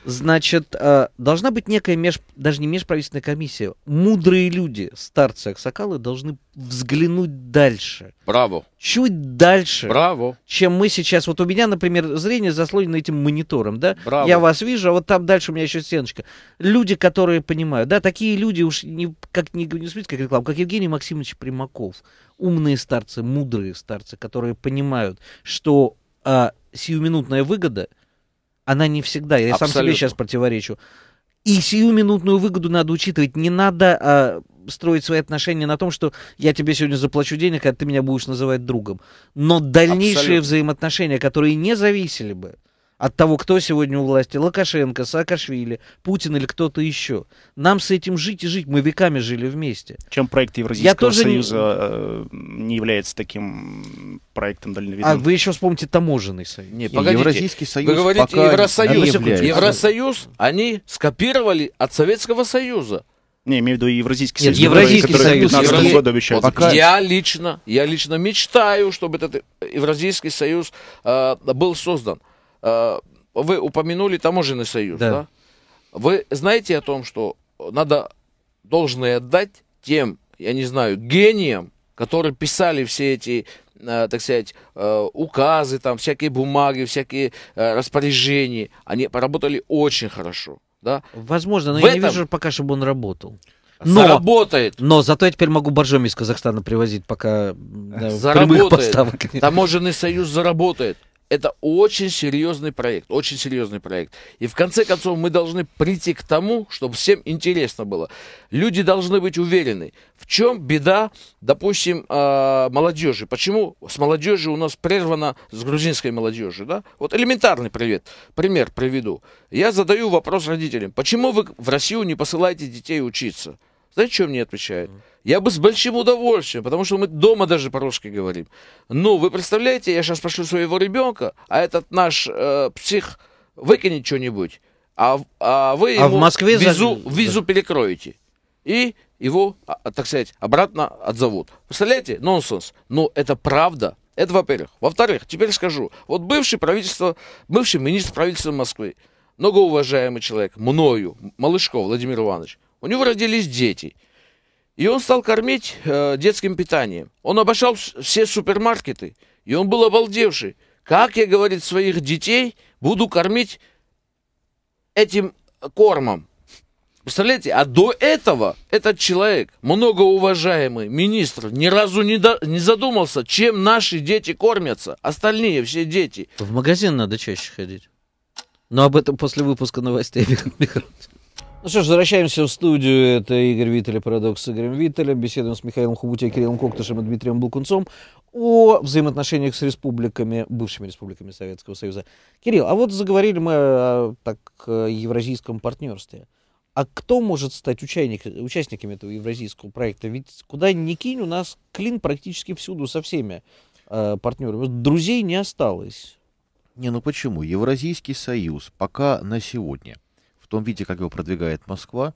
Значит, э, должна быть некая, меж, даже не межправительственная комиссия. Мудрые люди, старцы Аксакалы, должны взглянуть дальше. Браво. Чуть дальше. Браво. Чем мы сейчас. Вот у меня, например, зрение заслонено этим монитором, да? Браво. Я вас вижу, а вот там дальше у меня еще стеночка. Люди, которые понимают, да, такие люди уж не, как не, не смотрите, как реклама, как Евгений Максимович Примаков. Умные старцы, мудрые старцы, которые понимают, что а, сиюминутная выгода — она не всегда. Я Абсолютно. сам себе сейчас противоречу. И сиюминутную выгоду надо учитывать. Не надо а, строить свои отношения на том, что я тебе сегодня заплачу денег, а ты меня будешь называть другом. Но дальнейшие Абсолютно. взаимоотношения, которые не зависели бы от того, кто сегодня у власти, Лукашенко, Саакашвили, Путин или кто-то еще. Нам с этим жить и жить, мы веками жили вместе. Чем проект Евразийского Я тоже... Союза э, не является таким проектом дальновидным? А вы еще вспомните таможенный союз. Нет, погодите, Евразийский союз вы говорите пока Евросоюз. Евросоюз они скопировали от Советского Союза. Не, имею в виду Евразийский Нет, Евразийский союз. Который году обещают. Пока... Я лично, я лично мечтаю, чтобы этот Евразийский союз э, был создан. Э, вы упомянули таможенный союз, да. да? Вы знаете о том, что надо должное отдать тем, я не знаю, гениям, которые писали все эти, э, так сказать, э, указы, там, всякие бумаги, всякие распоряжения. Они поработали очень хорошо. Да? Возможно, но В я этом... не вижу пока, чтобы он работал. Но, Заработает. Но зато я теперь могу боржоми из Казахстана привозить, пока да, заработает. Таможенный союз заработает это очень серьезный проект, очень серьезный проект. И в конце концов мы должны прийти к тому, чтобы всем интересно было. Люди должны быть уверены, в чем беда, допустим, а, молодежи. Почему с молодежи у нас прервано с грузинской молодежью, да? Вот элементарный привет, пример приведу. Я задаю вопрос родителям, почему вы в Россию не посылаете детей учиться? Знаете, что мне отвечает? Я бы с большим удовольствием, потому что мы дома даже по-русски говорим. Ну, вы представляете, я сейчас пошлю своего ребенка, а этот наш э, псих выкинет что-нибудь, а, а вы а в Москве визу, за... визу перекроете. И его, а, а, так сказать, обратно отзовут. Представляете? Нонсенс. Но ну, это правда. Это во-первых. Во-вторых, теперь скажу. Вот бывший правительство, бывший министр правительства Москвы, многоуважаемый человек, мною, Малышков Владимир Иванович, у него родились дети. И он стал кормить э, детским питанием. Он обошел все супермаркеты, и он был обалдевший. Как я, говорит, своих детей буду кормить этим кормом? Представляете, а до этого этот человек, многоуважаемый министр, ни разу не, до, не задумался, чем наши дети кормятся, остальные все дети. В магазин надо чаще ходить. Но об этом после выпуска новостей, Ну что ж, возвращаемся в студию. Это Игорь Виттель, «Парадокс» с Игорем Виттелем. Беседуем с Михаилом Хубутей, Кириллом Коктышем и Дмитрием Булкунцом о взаимоотношениях с республиками, бывшими республиками Советского Союза. Кирилл, а вот заговорили мы о так, евразийском партнерстве. А кто может стать участник, участниками этого евразийского проекта? Ведь куда ни кинь, у нас клин практически всюду со всеми э, партнерами. Друзей не осталось. Не, ну почему? Евразийский союз пока на сегодня – том виде, как его продвигает Москва,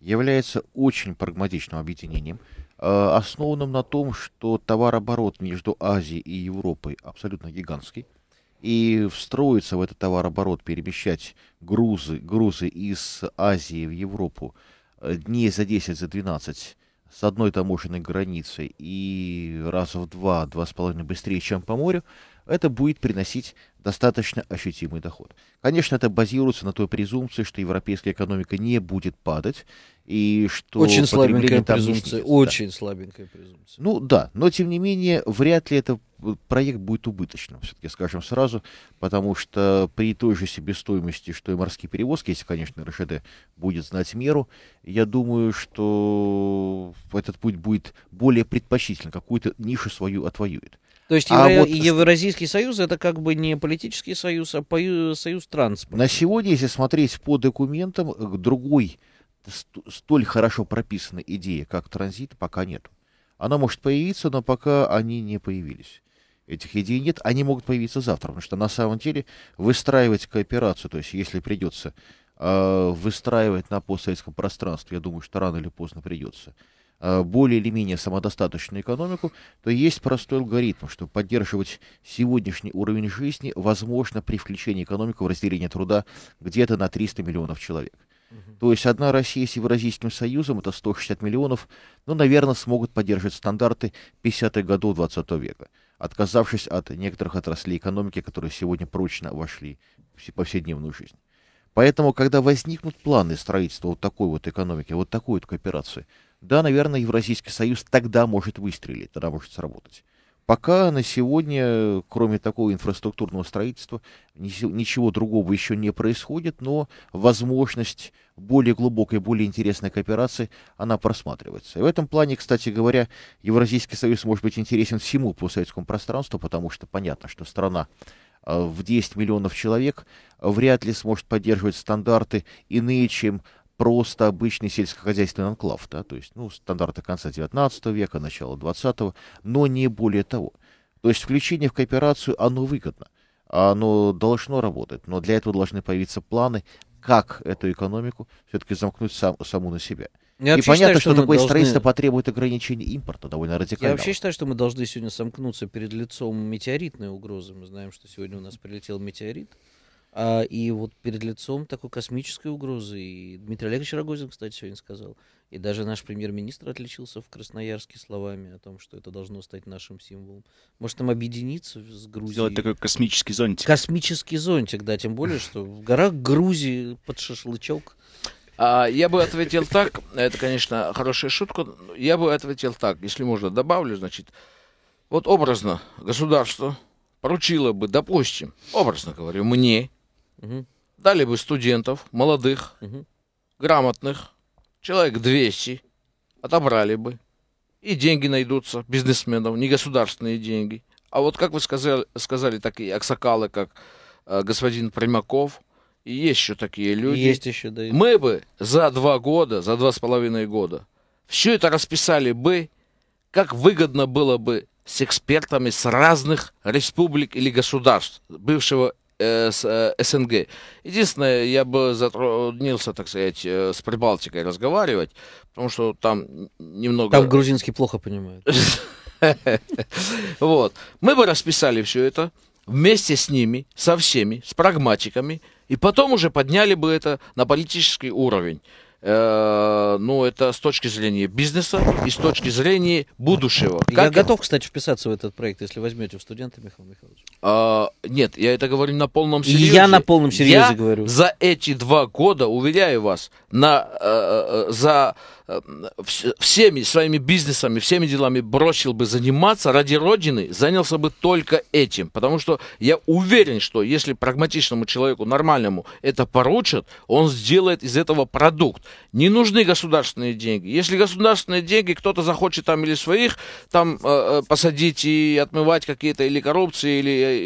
является очень прагматичным объединением, э, основанным на том, что товарооборот между Азией и Европой абсолютно гигантский, и встроиться в этот товарооборот, перемещать грузы, грузы из Азии в Европу э, дней за 10, за 12 с одной таможенной границы и раз в два, два с половиной быстрее, чем по морю – это будет приносить достаточно ощутимый доход. Конечно, это базируется на той презумпции, что европейская экономика не будет падать, и что... Очень слабенькая презумпция, снизится, очень да. слабенькая презумпция. Ну да, но тем не менее, вряд ли это э, проект будет убыточным, все-таки скажем сразу, потому что при той же себестоимости, что и морские перевозки, если, конечно, РШД будет знать меру, я думаю, что этот путь будет более предпочтительным, какую-то нишу свою отвоюет. То есть а евро... а вот... Евразийский союз это как бы не политический союз, а пою... союз транспорта. На сегодня, если смотреть по документам, э, другой столь хорошо прописанной идеи, как транзит, пока нет. Она может появиться, но пока они не появились. Этих идей нет, они могут появиться завтра, потому что на самом деле выстраивать кооперацию, то есть если придется э, выстраивать на постсоветском пространстве, я думаю, что рано или поздно придется, Э, более или менее самодостаточную экономику, то есть простой алгоритм, что поддерживать сегодняшний уровень жизни, возможно, при включении экономики в разделение труда где-то на 300 миллионов человек. То есть одна Россия с Евразийским Союзом, это 160 миллионов, ну, наверное, смогут поддерживать стандарты 50-х годов 20 века, отказавшись от некоторых отраслей экономики, которые сегодня прочно вошли в повседневную жизнь. Поэтому, когда возникнут планы строительства вот такой вот экономики, вот такой вот кооперации, да, наверное, Евразийский союз тогда может выстрелить, тогда может сработать. Пока на сегодня, кроме такого инфраструктурного строительства, ничего другого еще не происходит, но возможность более глубокой, более интересной кооперации, она просматривается. И в этом плане, кстати говоря, Евразийский союз может быть интересен всему постсоветскому пространству, потому что понятно, что страна э, в 10 миллионов человек вряд ли сможет поддерживать стандарты иные, чем просто обычный сельскохозяйственный анклав, да, то есть, ну, стандарты конца 19 века, начала 20 но не более того. То есть включение в кооперацию, оно выгодно, оно должно работать, но для этого должны появиться планы, как эту экономику все-таки замкнуть сам, саму на себя. Я и понятно, считаю, что, что такое должны... строительство потребует ограничения импорта довольно радикально. Я вообще считаю, что мы должны сегодня сомкнуться перед лицом метеоритной угрозы. Мы знаем, что сегодня у нас прилетел метеорит. А, и вот перед лицом такой космической угрозы, и Дмитрий Олегович Рогозин, кстати, сегодня сказал, и даже наш премьер-министр отличился в Красноярске словами о том, что это должно стать нашим символом. Может, там объединиться с Грузией? Сделать такой космический зонтик. Космический зонтик, да, тем более, что в горах Грузии под шашлычок а, я бы ответил так, это, конечно, хорошая шутка, я бы ответил так, если можно, добавлю, значит, вот образно государство поручило бы, допустим, образно говорю, мне, угу. дали бы студентов, молодых, угу. грамотных, человек 200, отобрали бы. И деньги найдутся, бизнесменов, не государственные деньги. А вот как вы сказали, сказали такие аксакалы, как э, господин Примаков, и есть еще такие люди. Есть еще, да. Мы бы за два года, за два с половиной года все это расписали бы, как выгодно было бы с экспертами с разных республик или государств бывшего Э, э, СНГ. Единственное, я бы затруднился, так сказать, э, с Прибалтикой разговаривать, потому что там немного... Там грузинский плохо понимают. Вот. Мы бы расписали все это вместе с ними, со всеми, с прагматиками, и потом уже подняли бы это на политический уровень э, ну, это с точки зрения бизнеса и с точки зрения будущего. Как я это? готов, кстати, вписаться в этот проект, если возьмете в студента, Михаил Михайлович. А, нет, я это говорю на полном серьезе. Я на полном серьезе я говорю. за эти два года, уверяю вас, на, э, э, э за Э, всеми своими бизнесами, всеми делами бросил бы заниматься ради Родины, занялся бы только этим. Потому что я уверен, что если прагматичному человеку, нормальному, это поручат, он сделает из этого продукт. Не нужны государственные деньги. Если государственные деньги кто-то захочет там или своих там э, э посадить и отмывать какие-то или коррупции, или, э,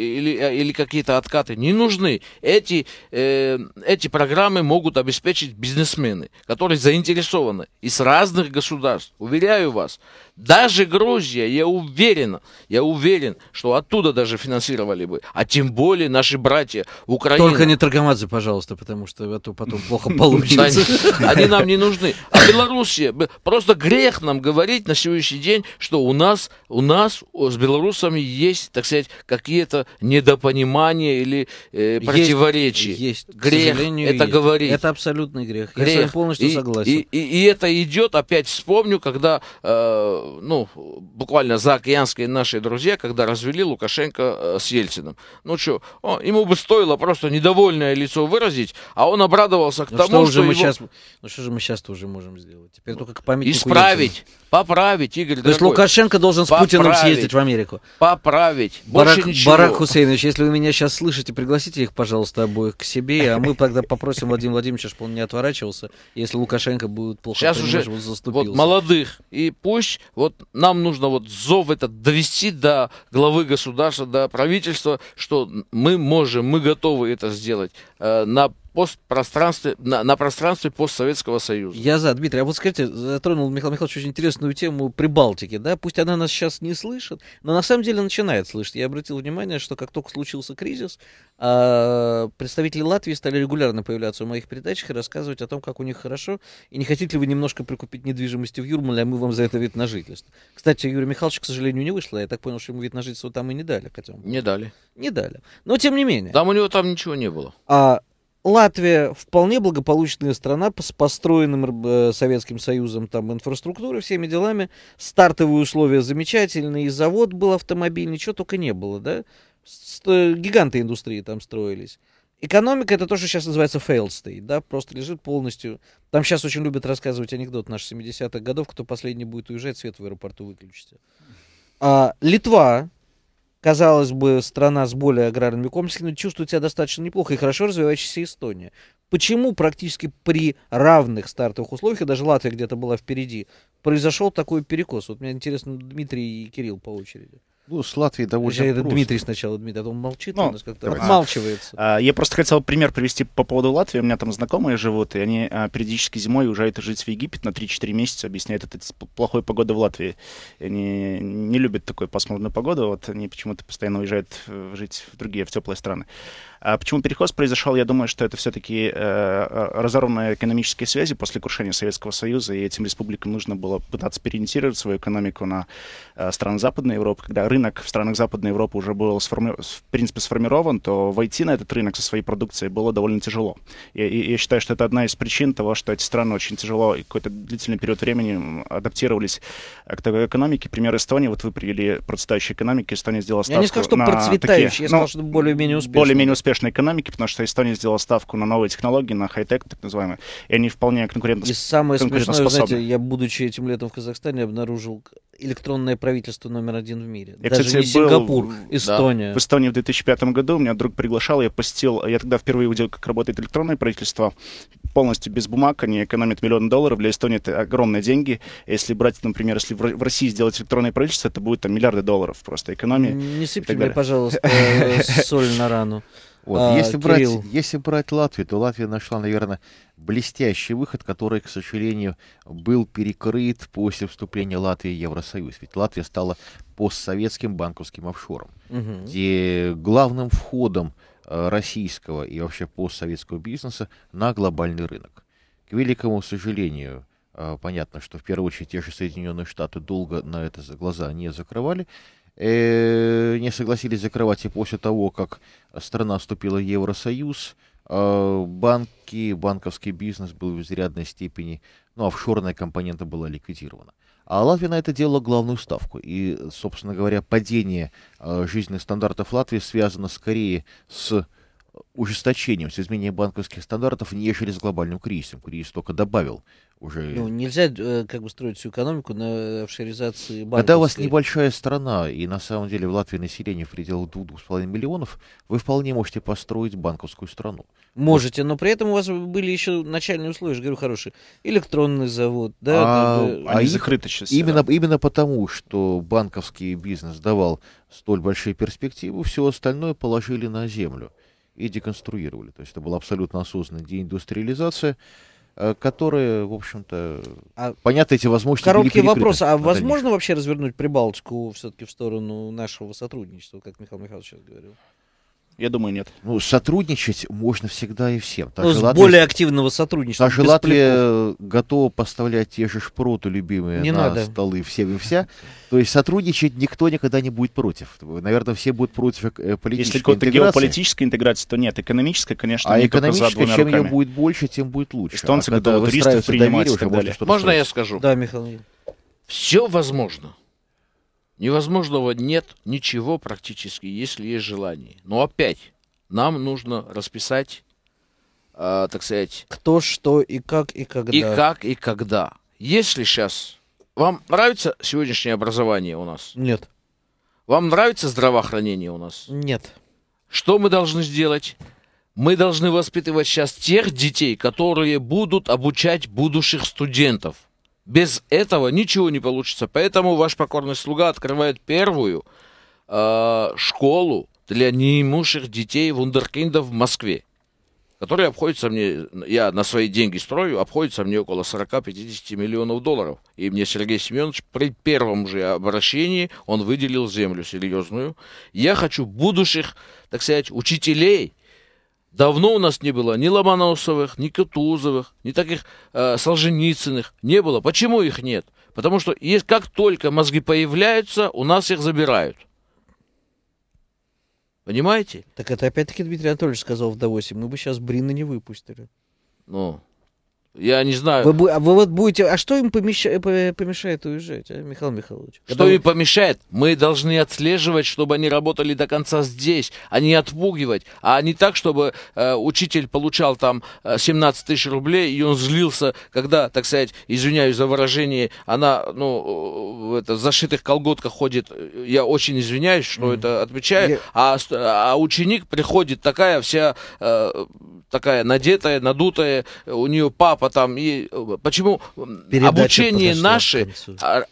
или, или какие-то откаты, не нужны. Эти, э, эти программы могут обеспечить бизнесмены, которые заинтересованы. И с разных государств. Уверяю вас, даже Грузия, я уверен, я уверен, что оттуда даже финансировали бы. А тем более наши братья Украины. Только не Таргамадзе, пожалуйста, потому что это а потом плохо получится. Они нам не нужны. А Белоруссия, просто грех нам говорить на сегодняшний день, что у нас, у нас с белорусами есть, так сказать, какие-то недопонимания или э, противоречия. Есть, грех это говорить. Это абсолютный грех. грех. Я с вами полностью согласен. И, это идет, опять вспомню, когда э, ну, буквально заокеанские наши друзья, когда развели Лукашенко э, с Ельциным. Ну что, ему бы стоило просто недовольное лицо выразить, а он обрадовался к ну, тому, что, уже что мы его... сейчас, Ну что же мы сейчас тоже можем сделать? Теперь только к памятнику Исправить, Ельцину. поправить, Игорь, То дорогой, есть Лукашенко должен с поправить, Путиным съездить в Америку? Поправить, Барак, больше ничего. Барак Хусейнович, если вы меня сейчас слышите, пригласите их, пожалуйста, обоих к себе, а мы тогда попросим Владимира Владимировича, чтобы он не отворачивался, если Лукашенко будет плохо сейчас уже вот, молодых. И пусть вот нам нужно вот зов этот довести до главы государства, до правительства, что мы можем, мы готовы это сделать э, на постпространстве, на, на пространстве постсоветского союза. Я за, Дмитрий, а вот скажите, затронул Михаил Михайлович очень интересную тему Прибалтики, да, пусть она нас сейчас не слышит, но на самом деле начинает слышать. Я обратил внимание, что как только случился кризис, а, представители Латвии стали регулярно появляться в моих передачах и рассказывать о том, как у них хорошо, и не хотите ли вы немножко прикупить недвижимости в Юрмале, а мы вам за это вид на жительство. Кстати, Юрий Михайлович, к сожалению, не вышло, я так понял, что ему вид на жительство там и не дали, хотя он... Не дали. Не дали. Но тем не менее. Там у него там ничего не было. А Латвия вполне благополучная страна с построенным э, Советским Союзом там инфраструктурой, всеми делами. Стартовые условия замечательные, и завод был автомобильный, чего только не было, да? Э, гиганты индустрии там строились. Экономика это то, что сейчас называется fail state, да, просто лежит полностью. Там сейчас очень любят рассказывать анекдот наших 70-х годов, кто последний будет уезжать, свет в аэропорту выключится. А, Литва, казалось бы, страна с более аграрными комплексами, чувствует себя достаточно неплохо и хорошо развивающаяся Эстония. Почему практически при равных стартовых условиях, и даже Латвия где-то была впереди, произошел такой перекос? Вот мне интересно, Дмитрий и Кирилл по очереди. Ну, с Латвией довольно Я, просто. Дмитрий сначала, Дмитрий, а то он молчит, ну, он как-то отмалчивается. А, я просто хотел пример привести по поводу Латвии. У меня там знакомые живут, и они а, периодически зимой уезжают жить в Египет на 3-4 месяца, объясняют это плохой погода в Латвии. И они не любят такую пасмурную погоду, вот они почему-то постоянно уезжают жить в другие, в теплые страны. А почему переход произошел? Я думаю, что это все-таки э, разорванные экономические связи после крушения Советского Союза, и этим республикам нужно было пытаться переориентировать свою экономику на э, страны Западной Европы. Когда рынок в странах Западной Европы уже был, сформи... в принципе, сформирован, то войти на этот рынок со своей продукцией было довольно тяжело. И, и я считаю, что это одна из причин того, что эти страны очень тяжело и какой-то длительный период времени адаптировались э, к такой экономике. Пример Эстонии, вот вы привели процветающую экономику, Эстония сделала ставку Я не скажу, что на процветающая, я ну, сказал, что более-менее успешная. Более-менее успешная успешной экономики, потому что Эстония сделала ставку на новые технологии, на хай-тек, так называемые, и они вполне конкурентоспособны. И самое смешное, знаете, я, будучи этим летом в Казахстане, обнаружил электронное правительство номер один в мире. Я, Даже кстати, не Сингапур, Эстония. Да. В Эстонии в 2005 году меня друг приглашал, я посетил, я тогда впервые увидел, как работает электронное правительство, полностью без бумаг, они экономят миллионы долларов, для Эстонии это огромные деньги. Если брать, например, если в России сделать электронное правительство, это будет там миллиарды долларов просто экономии. Не сыпьте мне, пожалуйста, соль на рану. Вот. А, если, Кирилл... брать, если брать Латвию, то Латвия нашла, наверное, блестящий выход, который, к сожалению, был перекрыт после вступления Латвии в Евросоюз. Ведь Латвия стала постсоветским банковским офшором, угу. где главным входом э, российского и вообще постсоветского бизнеса на глобальный рынок. К великому сожалению, э, понятно, что в первую очередь те же Соединенные Штаты долго на это глаза не закрывали, Э, не согласились закрывать и после того, как страна вступила в Евросоюз, э, банки, банковский бизнес был в изрядной степени, ну, а офшорная компонента была ликвидирована. А Латвия на это делала главную ставку. И, собственно говоря, падение э, жизненных стандартов Латвии связано скорее с ужесточением, с изменением банковских стандартов, нежели с глобальным кризисом. Кризис только добавил уже... Ну, нельзя э, как бы строить всю экономику на офшоризации банков. Когда у вас небольшая страна, и на самом деле в Латвии население в пределах 2-2,5 миллионов, вы вполне можете построить банковскую страну. Можете, но при этом у вас были еще начальные условия, я говорю, хорошие. Электронный завод, да? А, как а Они а закрыты сейчас. Именно, да. именно потому, что банковский бизнес давал столь большие перспективы, все остальное положили на землю и деконструировали. То есть это был абсолютно осознанная деиндустриализация, э, которая, в общем-то, а понятно, эти возможности Короткий были вопрос, а возможно вообще развернуть Прибалтику все-таки в сторону нашего сотрудничества, как Михаил Михайлович сейчас говорил? Я думаю, нет. Ну, сотрудничать можно всегда и всем. ну, с Латвия, более активного сотрудничества. Даже Латвия плюс. Э, готова поставлять те же шпроты любимые не на надо. столы всем и вся. То есть сотрудничать никто никогда не будет против. Наверное, все будут против э, политической Если какой-то геополитической интеграции, то нет. Экономическая, конечно, а экономическая, только чем ее будет больше, тем будет лучше. Эстонцы а готовы туристов принимать и так далее. Можно я скажу? Да, Михаил. Все возможно. Невозможного нет ничего практически, если есть желание. Но опять, нам нужно расписать, э, так сказать... Кто, что и как и когда. И как и когда. Если сейчас... Вам нравится сегодняшнее образование у нас? Нет. Вам нравится здравоохранение у нас? Нет. Что мы должны сделать? Мы должны воспитывать сейчас тех детей, которые будут обучать будущих студентов. Без этого ничего не получится. Поэтому ваш покорный слуга открывает первую э, школу для неимущих детей вундеркиндов в Москве, которая обходится мне, я на свои деньги строю, обходится мне около 40-50 миллионов долларов. И мне Сергей Семенович при первом же обращении, он выделил землю серьезную. Я хочу будущих, так сказать, учителей – Давно у нас не было ни Ломоносовых, ни Кутузовых, ни таких э, Солженицыных. Не было. Почему их нет? Потому что есть, как только мозги появляются, у нас их забирают. Понимаете? Так это опять-таки Дмитрий Анатольевич сказал в Давосе. Мы бы сейчас Брина не выпустили. Ну, я не знаю. Вы, вы, а вы вот будете. А что им э, помешает уезжать, а, Михаил Михайлович? Что Когда им вы... помешает? Мы должны отслеживать, чтобы они работали до конца здесь, а не отпугивать. А не так, чтобы э, учитель получал там 17 э, тысяч рублей, и он злился, когда, так сказать, извиняюсь за выражение, она ну, э, в это, зашитых колготках ходит. Я очень извиняюсь, что mm. это отмечаю. Я... А, а ученик приходит такая вся, э, такая надетая, надутая, у нее папа Европа там и э, почему Передача обучение наше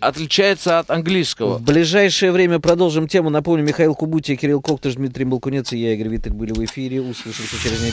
отличается от английского. В ближайшее время продолжим тему. Напомню, Михаил Кубутия, Кирилл Коктыш, Дмитрий Балкунец и я, Игорь Виттель, были в эфире. Услышимся через неделю.